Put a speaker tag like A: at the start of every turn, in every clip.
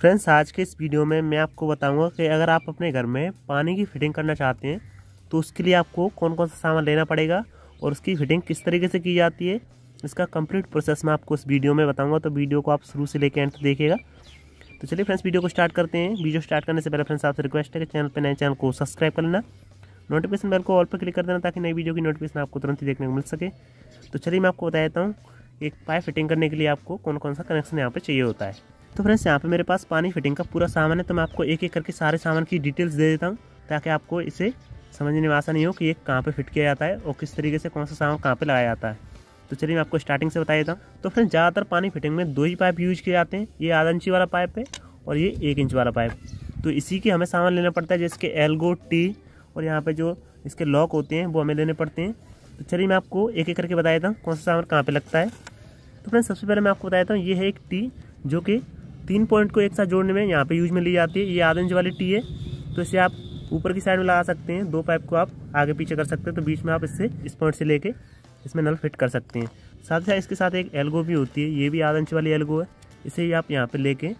A: friends आज के इस वीडियो में मैं आपको बताऊंगा कि अगर आप अपने घर में पानी की फिटिंग करना चाहते हैं तो उसके लिए आपको कौन कौन सा सामान लेना पड़ेगा और उसकी फिटिंग किस तरीके से की जाती है इसका कंप्लीट प्रोसेस मैं आपको इस वीडियो में बताऊंगा तो वीडियो को आप शुरू से लेकर एंड तक देखिएगा तो चलिए फ्रेंड्स वीडियो को स्टार्ट करते हैं वीडियो स्टार्ट करने से पहले फ्रेंड्स आपसे रिक्वेस्ट है कि चैनल पर नए चैनल को सब्सक्राइब कर लेना नोटिफिकेशन बेल को ऑल पर क्लिक कर देना ताकि नई वीडियो की नोटिफिकेशन आपको तुरंत ही देखने को मिल सके तो चलिए मैं आपको बता देता हूँ एक पाइप फिटिंग करने के लिए आपको कौन कौन सा कनेक्शन यहाँ पर चाहिए होता है तो फ्रेंड्स यहाँ पे मेरे पास पानी फिटिंग का पूरा सामान है तो मैं आपको एक एक करके सारे सामान की डिटेल्स दे देता हूँ ताकि आपको इसे समझने में आसानी हो कि ये कहाँ पे फिट किया जाता है और किस तरीके से कौन सा सामान कहाँ पे लगाया जाता है तो चलिए मैं आपको स्टार्टिंग से बता देता हूँ तो फ्रेंड्स ज़्यादातर पानी फिटिंग में दो ही पाइप यूज किए जाते हैं ये आधा इंची वाला पाइप है और ये एक इंच वाला पाइप तो इसी के हमें सामान लेना पड़ता है जैसे कि एल्गो टी और यहाँ पर जो इसके लॉक होते हैं वो हमें लेने पड़ते हैं तो चलिए मैं आपको एक एक करके बता देता हूँ कौन सा सामान कहाँ पर लगता है तो फ्रेंड सबसे पहले मैं आपको बता देता हूँ ये है एक टी जो कि तीन पॉइंट को एक साथ जोड़ने में यहाँ पे यूज में ली जाती है ये आधा इंच वाली टी है तो इसे आप ऊपर की साइड में लगा सकते हैं दो पाइप को आप आगे पीछे कर सकते हैं तो बीच में आप इससे इस पॉइंट से लेके इसमें नल फिट कर सकते हैं साथ ही साथ इसके साथ एक एल्गो भी होती है ये भी आधा इंच वाली एल्गो है इसे आप यहाँ पर लेके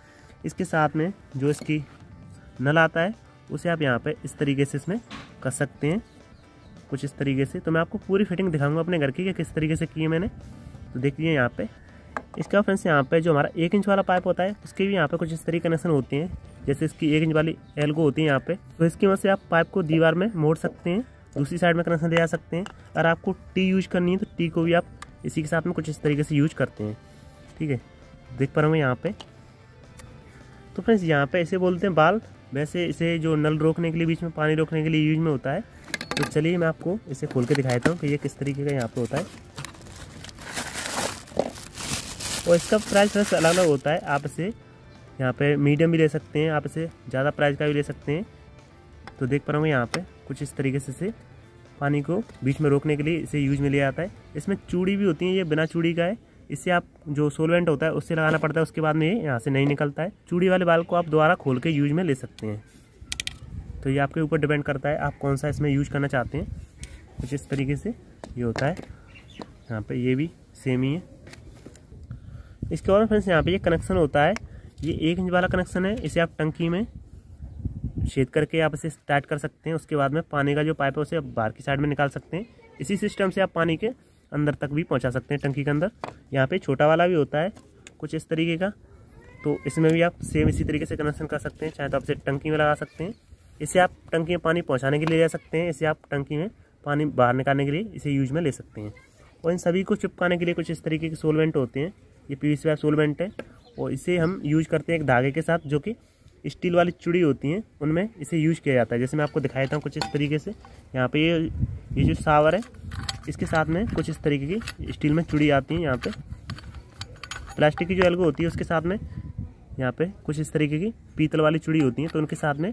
A: इसके साथ में जो इसकी नल आता है उसे आप यहाँ पर इस तरीके से इसमें कर सकते हैं कुछ इस तरीके से तो मैं आपको पूरी फिटिंग दिखाऊंगा अपने घर की कि किस तरीके से की है मैंने तो देखिए यहाँ पे इसका फ्रेंड्स यहाँ पे जो हमारा एक इंच वाला पाइप होता है उसके भी यहाँ पे कुछ इस तरीके कनेक्शन होते हैं जैसे इसकी एक इंच वाली एल्गो होती है यहाँ पे तो इसकी वजह से आप पाइप को दीवार में मोड़ सकते हैं दूसरी साइड में कनेक्शन ले जा सकते हैं अगर आपको टी यूज करनी है तो टी को भी आप इसी के साथ में कुछ इस तरीके से यूज करते हैं ठीक है देख पा रहे हो यहाँ पर तो फ्रेंड्स यहाँ पे ऐसे बोलते हैं बाल वैसे इसे जो नल रोकने के लिए बीच में पानी रोकने के लिए यूज में होता है तो चलिए मैं आपको इसे खोल के दिखाता हूँ कि ये किस तरीके का यहाँ पे होता है और इसका प्राइस थोड़ा सा अलग अलग होता है आप इसे यहाँ पे मीडियम भी ले सकते हैं आप इसे ज़्यादा प्राइस का भी ले सकते हैं तो देख पा रहा हूँ यहाँ पे कुछ इस तरीके से इसे पानी को बीच में रोकने के लिए इसे यूज में लिया जाता है इसमें चूड़ी भी होती है ये बिना चूड़ी का है इससे आप जो सोलवेंट होता है उससे लगाना पड़ता है उसके बाद में ये यहाँ से नहीं निकलता है चूड़ी वाले बाल को आप दोबारा खोल के यूज में ले सकते हैं तो ये आपके ऊपर डिपेंड करता है आप कौन सा इसमें यूज करना चाहते हैं कुछ इस तरीके से ये होता है यहाँ पे ये भी सेम ही है इसके और फ्रेंड्स यहाँ पे ये कनेक्शन होता है ये एक इंच वाला कनेक्शन है इसे आप टंकी में छेद करके आप इसे स्टार्ट कर सकते हैं उसके बाद में पानी का जो पाइप है उसे आप बाहर की साइड में निकाल सकते हैं इसी सिस्टम से आप पानी के अंदर तक भी पहुँचा सकते हैं टंकी के अंदर यहाँ पर छोटा वाला भी होता है कुछ इस तरीके का तो इसमें भी आप सेम इसी तरीके से कनेक्शन कर सकते हैं चाहे तो आप इसे टंकी में लगा सकते हैं इसे आप टंकी में पानी पहुँचाने के लिए जा सकते हैं इसे आप टंकी में पानी बाहर निकालने के लिए इसे यूज में ले सकते हैं और इन सभी को चिपकाने के लिए कुछ इस तरीके के सोलवेंट होते हैं ये पी वी सोलमेंट है और इसे हम यूज करते हैं एक धागे के साथ जो कि स्टील वाली चूड़ी होती हैं उनमें इसे यूज किया जाता है जैसे मैं आपको दिखाया था कुछ इस तरीके से यहाँ पे ये ये जो सावर है इसके साथ में कुछ इस तरीके की स्टील में चूड़ी आती है यहाँ पे प्लास्टिक की जो एल्गो होती है उसके साथ में यहाँ पे कुछ इस तरीके की पीतल वाली चूड़ी होती है तो उनके साथ में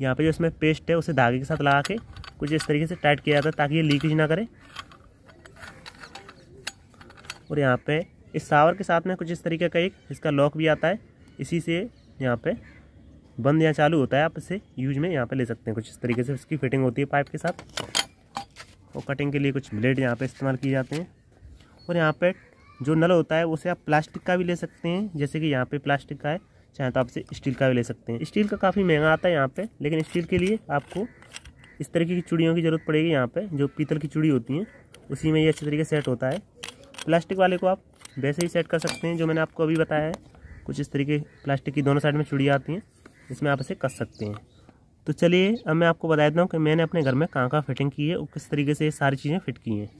A: यहाँ पे जो इसमें पेस्ट है उसे धागे के साथ लगा के कुछ इस तरीके से टाइट किया जाता है ताकि ये लीकेज ना करे और यहाँ पे इस सावर के साथ में कुछ इस तरीके का एक इसका लॉक भी आता है इसी से यहाँ पे बंद यहाँ चालू होता है आप इसे यूज में यहाँ पे ले सकते हैं कुछ इस तरीके से इसकी फिटिंग होती है पाइप के साथ और कटिंग के लिए कुछ ब्लेड यहाँ पे इस्तेमाल किए जाते हैं और यहाँ पे जो नल होता है उसे आप प्लास्टिक का भी ले सकते हैं जैसे कि यहाँ पे प्लास्टिक का है चाहे तो आप इसे स्टील का भी ले सकते हैं स्टील का काफ़ी महंगा आता है यहाँ पर लेकिन स्टील के लिए आपको इस तरीके की चूड़ियों की ज़रूरत पड़ेगी यहाँ पर जो पीतल की चूड़ी होती हैं उसी में ये अच्छे तरीके सेट होता है प्लास्टिक वाले को आप वैसे ही सेट कर सकते हैं जो मैंने आपको अभी बताया है कुछ इस तरीके प्लास्टिक की दोनों साइड में चुड़ियाँ आती हैं इसमें आप इसे कस सकते हैं तो चलिए अब मैं आपको बता देता हूँ कि मैंने अपने घर में कहाँ कहाँ फिटिंग की है और किस तरीके से ये सारी चीज़ें फिट की हैं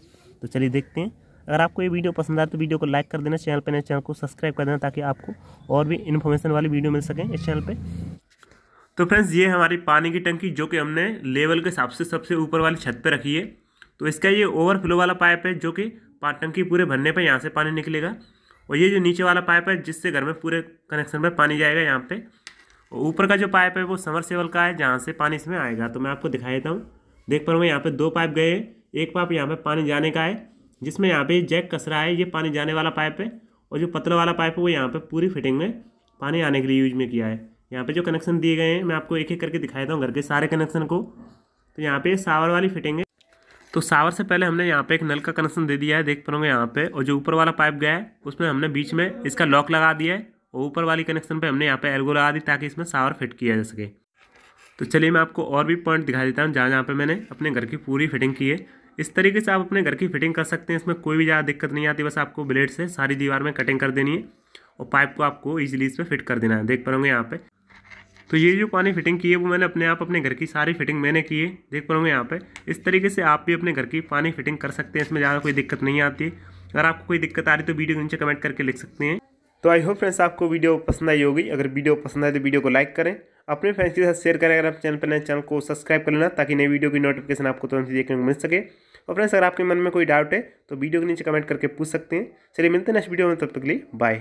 A: तो चलिए देखते हैं अगर आपको ये वीडियो पसंद आए तो वीडियो को लाइक कर देना चैनल पर नए चैनल को सब्सक्राइब कर देना ताकि आपको और भी इन्फॉर्मेशन वाली वीडियो मिल सकें इस चैनल पर तो फ्रेंड्स ये हमारी पानी की टंकी जो कि हमने लेवल के हिसाब से सबसे ऊपर वाली छत पर रखी है तो इसका ये ओवरफ्लो वाला पाइप है जो कि टंकी पूरे भरने पर यहाँ से पानी निकलेगा और ये जो नीचे वाला पाइप है जिससे घर में पूरे कनेक्शन पर पानी जाएगा यहाँ पे और ऊपर का जो पाइप है वो समर सेवल का है जहाँ से पानी इसमें आएगा तो मैं आपको दिखा देता हूँ देख पा रहा हूँ यहाँ पे दो पाइप गए एक पाइप यहाँ पे पानी जाने का है जिसमें यहाँ पे जैक कसरा है ये पानी जाने वाला पाइप है और जो पतला वाला पाइप है वो यहाँ पर पूरी फिटिंग में पानी आने के लिए यूज में किया है यहाँ पर जो कनेक्शन दिए गए हैं मैं आपको एक एक करके दिखाएता हूँ घर के सारे कनेक्शन को तो यहाँ पर सावर वाली फिटिंग है तो सावर से पहले हमने यहाँ पे एक नल का कनेक्शन दे दिया है देख पाओगे यहाँ पे और जो ऊपर वाला पाइप गया है उसमें हमने बीच में इसका लॉक लगा दिया है और ऊपर वाली कनेक्शन पे हमने यहाँ पे एल्गो लगा दी ताकि इसमें सावर फिट किया जा सके तो चलिए मैं आपको और भी पॉइंट दिखा देता हूँ जहाँ जहाँ पर मैंने अपने घर की पूरी फिटिंग की है इस तरीके से आप अपने घर की फिटिंग कर सकते हैं इसमें कोई भी ज़्यादा दिक्कत नहीं आती बस आपको ब्लेड से सारी दीवार में कटिंग कर देनी है और पाइप को आपको ईजिली इस पर फिट कर देना है देख पाओगे यहाँ पर तो ये जो पानी फिटिंग की है वो मैंने अपने आप अपने घर की सारी फिटिंग मैंने की है देख पा रहे यहाँ पर इस तरीके से आप भी अपने घर की पानी फिटिंग कर सकते हैं इसमें ज़्यादा कोई दिक्कत नहीं आती अगर आपको कोई दिक्कत आ रही तो वीडियो नीचे कमेंट करके लिख सकते हैं तो आई होप फ्रेंड्स आपको वीडियो पसंद आई होगी अगर वीडियो पसंद आए तो वीडियो को लाइक करें अपने फ्रेंड्स के साथ शेयर करें अगर आप चैनल पर नए चैनल को सब्सक्राइब कर लेना ताकि नई वीडियो की नोटिफिकेशन आपको तुरंत देखने को मिल सके और फ्रेंड्स अगर आपके मन में कोई डाउट है तो वीडियो के नीचे कमेंट करके पूछ सकते हैं चलिए मिलते हैं नेक्स्ट वीडियो में तब तक के लिए बाय